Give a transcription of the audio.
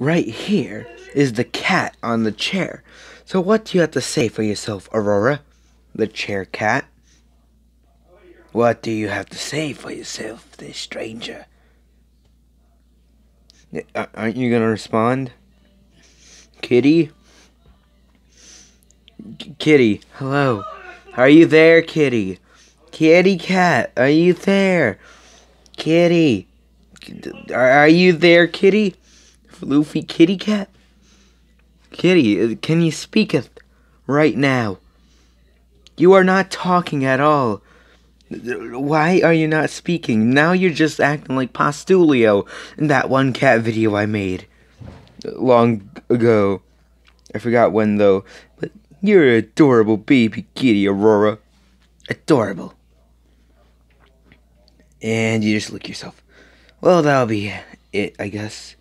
right here is the cat on the chair. So what do you have to say for yourself, Aurora? The chair cat. What do you have to say for yourself, this stranger? Uh, aren't you gonna respond? Kitty? kitty, hello. Are you there, kitty? Kitty cat, are you there? Kitty, are you there, kitty? Luffy kitty cat? Kitty, uh, can you speak right now? You are not talking at all. Why are you not speaking? Now you're just acting like Postulio in that one cat video I made long ago. I forgot when though, but you're an adorable baby kitty, Aurora. Adorable. And you just look yourself. Well, that'll be it, I guess.